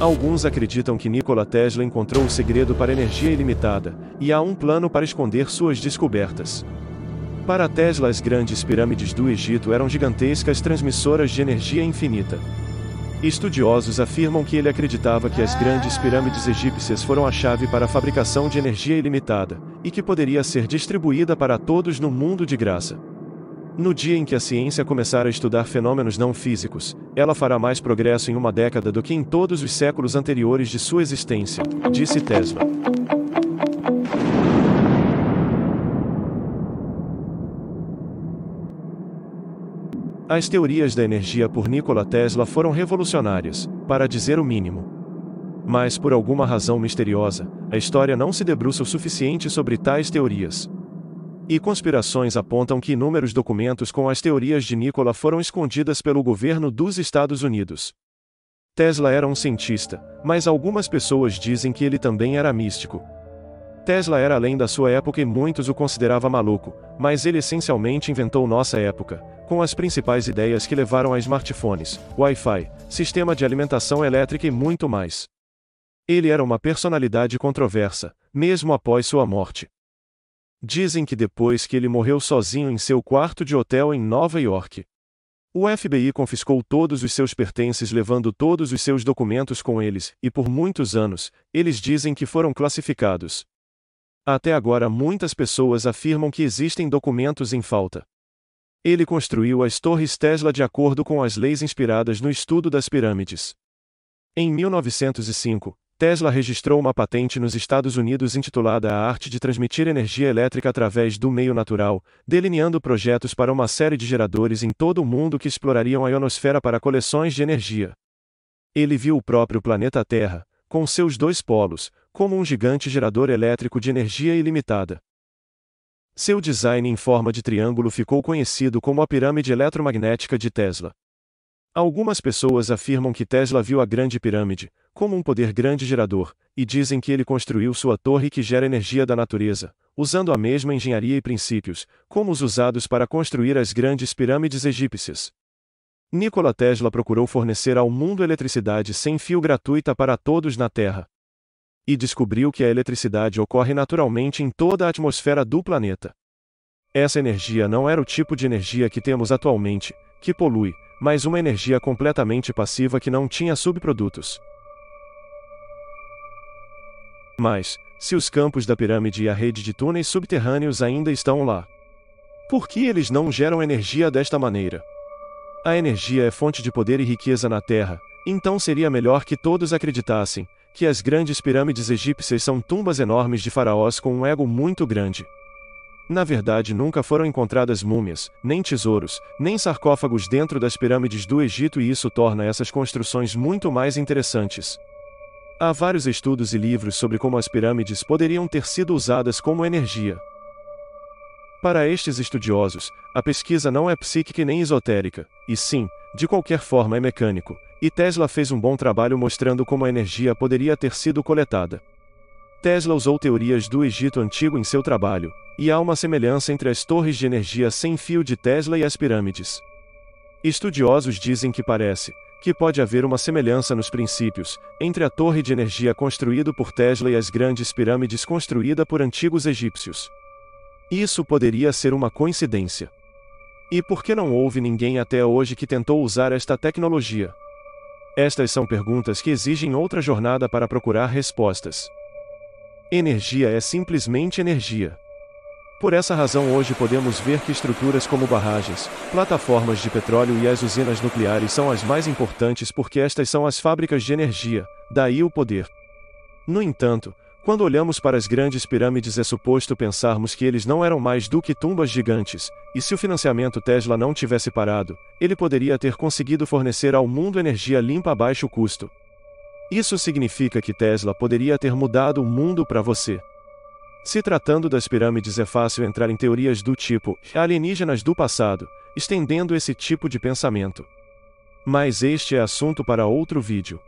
Alguns acreditam que Nikola Tesla encontrou o segredo para energia ilimitada, e há um plano para esconder suas descobertas. Para Tesla, as grandes pirâmides do Egito eram gigantescas transmissoras de energia infinita. Estudiosos afirmam que ele acreditava que as grandes pirâmides egípcias foram a chave para a fabricação de energia ilimitada, e que poderia ser distribuída para todos no mundo de graça. No dia em que a ciência começar a estudar fenômenos não físicos, ela fará mais progresso em uma década do que em todos os séculos anteriores de sua existência, disse Tesla. As teorias da energia por Nikola Tesla foram revolucionárias, para dizer o mínimo. Mas por alguma razão misteriosa, a história não se debruça o suficiente sobre tais teorias, e conspirações apontam que inúmeros documentos com as teorias de Nikola foram escondidas pelo governo dos Estados Unidos. Tesla era um cientista, mas algumas pessoas dizem que ele também era místico. Tesla era além da sua época e muitos o consideravam maluco, mas ele essencialmente inventou nossa época, com as principais ideias que levaram a smartphones, Wi-Fi, sistema de alimentação elétrica e muito mais. Ele era uma personalidade controversa, mesmo após sua morte. Dizem que depois que ele morreu sozinho em seu quarto de hotel em Nova York. O FBI confiscou todos os seus pertences, levando todos os seus documentos com eles, e por muitos anos, eles dizem que foram classificados. Até agora, muitas pessoas afirmam que existem documentos em falta. Ele construiu as torres Tesla de acordo com as leis inspiradas no estudo das pirâmides. Em 1905, Tesla registrou uma patente nos Estados Unidos intitulada A Arte de Transmitir Energia Elétrica através do Meio Natural, delineando projetos para uma série de geradores em todo o mundo que explorariam a ionosfera para coleções de energia. Ele viu o próprio planeta Terra, com seus dois polos, como um gigante gerador elétrico de energia ilimitada. Seu design em forma de triângulo ficou conhecido como a pirâmide eletromagnética de Tesla. Algumas pessoas afirmam que Tesla viu a Grande Pirâmide, como um poder grande gerador, e dizem que ele construiu sua torre que gera energia da natureza, usando a mesma engenharia e princípios, como os usados para construir as grandes pirâmides egípcias. Nikola Tesla procurou fornecer ao mundo eletricidade sem fio gratuita para todos na Terra. E descobriu que a eletricidade ocorre naturalmente em toda a atmosfera do planeta. Essa energia não era o tipo de energia que temos atualmente, que polui, mas uma energia completamente passiva que não tinha subprodutos. Mas, se os campos da pirâmide e a rede de túneis subterrâneos ainda estão lá, por que eles não geram energia desta maneira? A energia é fonte de poder e riqueza na Terra, então seria melhor que todos acreditassem que as grandes pirâmides egípcias são tumbas enormes de faraós com um ego muito grande. Na verdade, nunca foram encontradas múmias, nem tesouros, nem sarcófagos dentro das pirâmides do Egito, e isso torna essas construções muito mais interessantes. Há vários estudos e livros sobre como as pirâmides poderiam ter sido usadas como energia. Para estes estudiosos, a pesquisa não é psíquica nem esotérica, e sim, de qualquer forma é mecânico, e Tesla fez um bom trabalho mostrando como a energia poderia ter sido coletada. Tesla usou teorias do Egito Antigo em seu trabalho, e há uma semelhança entre as torres de energia sem fio de Tesla e as pirâmides. Estudiosos dizem que parece, que pode haver uma semelhança nos princípios entre a torre de energia construída por Tesla e as grandes pirâmides construídas por antigos egípcios. Isso poderia ser uma coincidência. E por que não houve ninguém até hoje que tentou usar esta tecnologia? Estas são perguntas que exigem outra jornada para procurar respostas. Energia é simplesmente energia. Por essa razão, hoje podemos ver que estruturas como barragens, plataformas de petróleo e as usinas nucleares são as mais importantes porque estas são as fábricas de energia, daí o poder. No entanto, quando olhamos para as grandes pirâmides é suposto pensarmos que eles não eram mais do que tumbas gigantes, e se o financiamento Tesla não tivesse parado, ele poderia ter conseguido fornecer ao mundo energia limpa a baixo custo. Isso significa que Tesla poderia ter mudado o mundo para você. Se tratando das pirâmides é fácil entrar em teorias do tipo alienígenas do passado, estendendo esse tipo de pensamento. Mas este é assunto para outro vídeo.